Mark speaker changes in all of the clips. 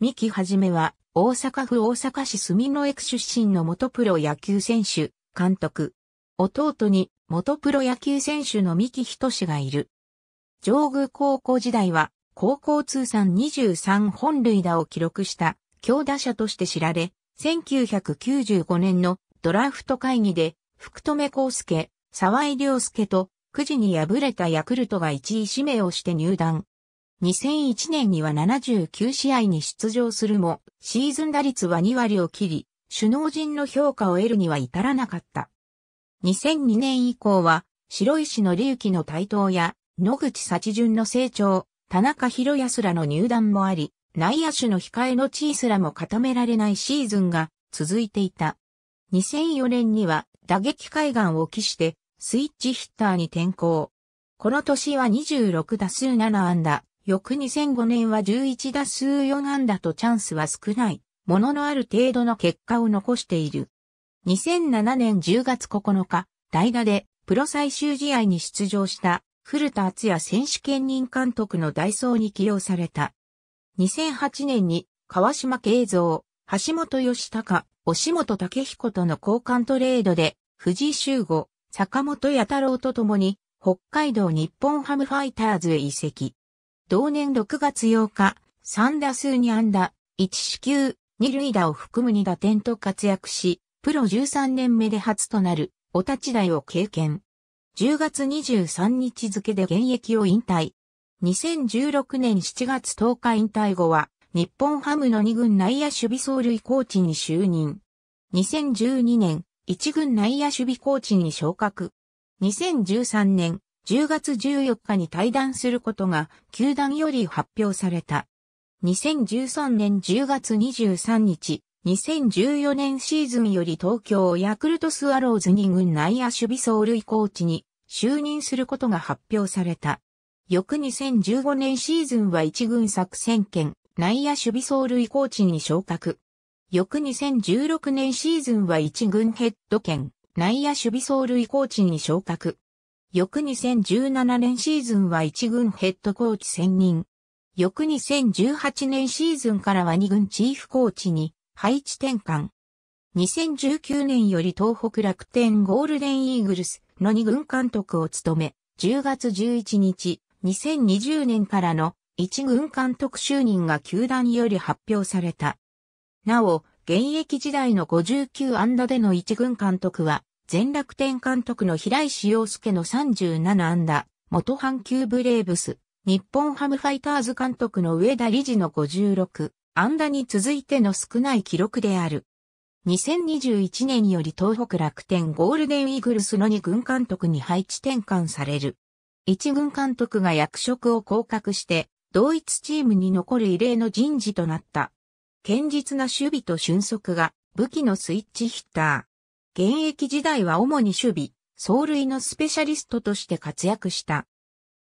Speaker 1: 三木はじめは、大阪府大阪市住之江区出身の元プロ野球選手、監督。弟に元プロ野球選手の三木仁がいる。上宮高校時代は、高校通算23本塁打を記録した強打者として知られ、1995年のドラフト会議で、福留孝介、沢井良介と、くじに敗れたヤクルトが1位指名をして入団。2001年には79試合に出場するも、シーズン打率は2割を切り、首脳陣の評価を得るには至らなかった。2002年以降は、白石の隆起の台頭や、野口幸順の成長、田中博康らの入団もあり、内野手の控えの地位すらも固められないシーズンが続いていた。2004年には打撃海岸を期してスイッチヒッターに転向。この年は26打数7安打、翌2005年は11打数4安打とチャンスは少ない、もののある程度の結果を残している。2007年10月9日、代打でプロ最終試合に出場した古田敦也選手兼任監督のダイソーに起用された。2008年に川島慶三、橋本義隆、押本武彦との交換トレードで藤井修吾、坂本八太郎と共に北海道日本ハムファイターズへ移籍。同年6月8日、3打数2安打、1四球、2塁打を含む2打点と活躍し、プロ13年目で初となる、お立ち台を経験。10月23日付で現役を引退。2016年7月10日引退後は、日本ハムの2軍内野守備走塁コーチに就任。2012年、1軍内野守備コーチに昇格。2013年、10月14日に退団することが球団より発表された。2013年10月23日、2014年シーズンより東京ヤクルトスワローズ2軍内野守備走塁コーチに就任することが発表された。翌2015年シーズンは1軍作戦権内野守備走塁コーチに昇格。翌2016年シーズンは1軍ヘッド権内野守備走塁コーチに昇格。翌2017年シーズンは1軍ヘッドコーチ専任。翌2018年シーズンからは2軍チーフコーチに配置転換。2019年より東北楽天ゴールデンイーグルスの2軍監督を務め、10月11日、2020年からの1軍監督就任が球団より発表された。なお、現役時代の59安打での1軍監督は、全楽天監督の平石洋介の37安打、元阪急ブレーブス、日本ハムファイターズ監督の上田理事の56安打に続いての少ない記録である。2021年より東北楽天ゴールデンイーグルスの2軍監督に配置転換される。1軍監督が役職を降格して、同一チームに残る異例の人事となった。堅実な守備と俊足が武器のスイッチヒッター。現役時代は主に守備、走塁のスペシャリストとして活躍した。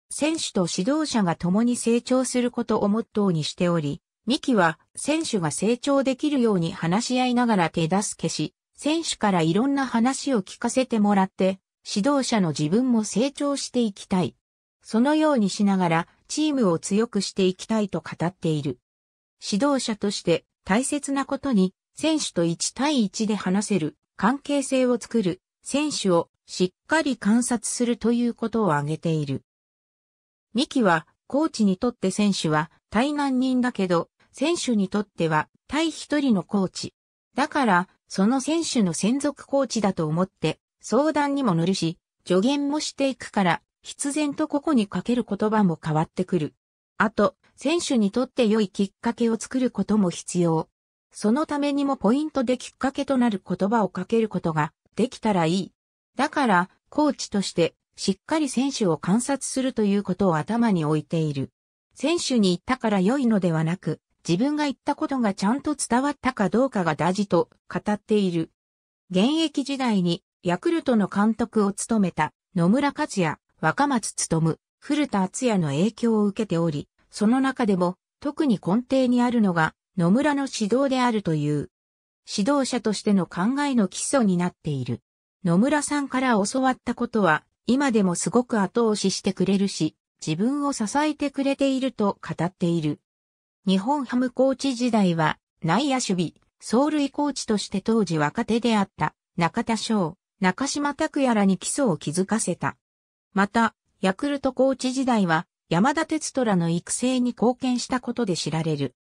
Speaker 1: 選手と指導者が共に成長することをモットーにしており、ミキは選手が成長できるように話し合いながら手助けし、選手からいろんな話を聞かせてもらって、指導者の自分も成長していきたい。そのようにしながらチームを強くしていきたいと語っている。指導者として大切なことに選手と1対1で話せる関係性を作る、選手をしっかり観察するということを挙げている。ミキは、コーチにとって選手は対難人だけど、選手にとっては対一人のコーチ。だから、その選手の専属コーチだと思って、相談にも乗るし、助言もしていくから、必然とここにかける言葉も変わってくる。あと、選手にとって良いきっかけを作ることも必要。そのためにもポイントできっかけとなる言葉をかけることができたらいい。だから、コーチとしてしっかり選手を観察するということを頭に置いている。選手に言ったから良いのではなく、自分が言ったことがちゃんと伝わったかどうかが大事と語っている。現役時代にヤクルトの監督を務めた野村克也、若松努、古田敦也の影響を受けており、その中でも特に根底にあるのが野村の指導であるという、指導者としての考えの基礎になっている。野村さんから教わったことは、今でもすごく後押ししてくれるし、自分を支えてくれていると語っている。日本ハムコーチ時代は、内野守備、走塁コーチとして当時若手であった中田翔、中島拓也らに基礎を築かせた。また、ヤクルトコーチ時代は山田哲虎の育成に貢献したことで知られる。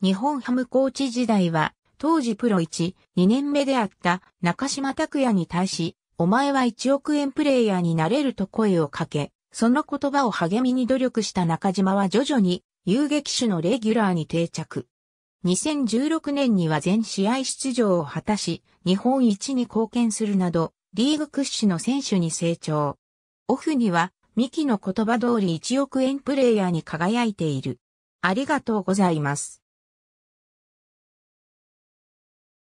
Speaker 1: 日本ハムコーチ時代は、当時プロ1、2年目であった中島拓也に対し、お前は1億円プレイヤーになれると声をかけ、その言葉を励みに努力した中島は徐々に遊撃手のレギュラーに定着。2016年には全試合出場を果たし、日本一に貢献するなど、リーグ屈指の選手に成長。オフには、ミキの言葉通り1億円プレイヤーに輝いている。ありがとうございます。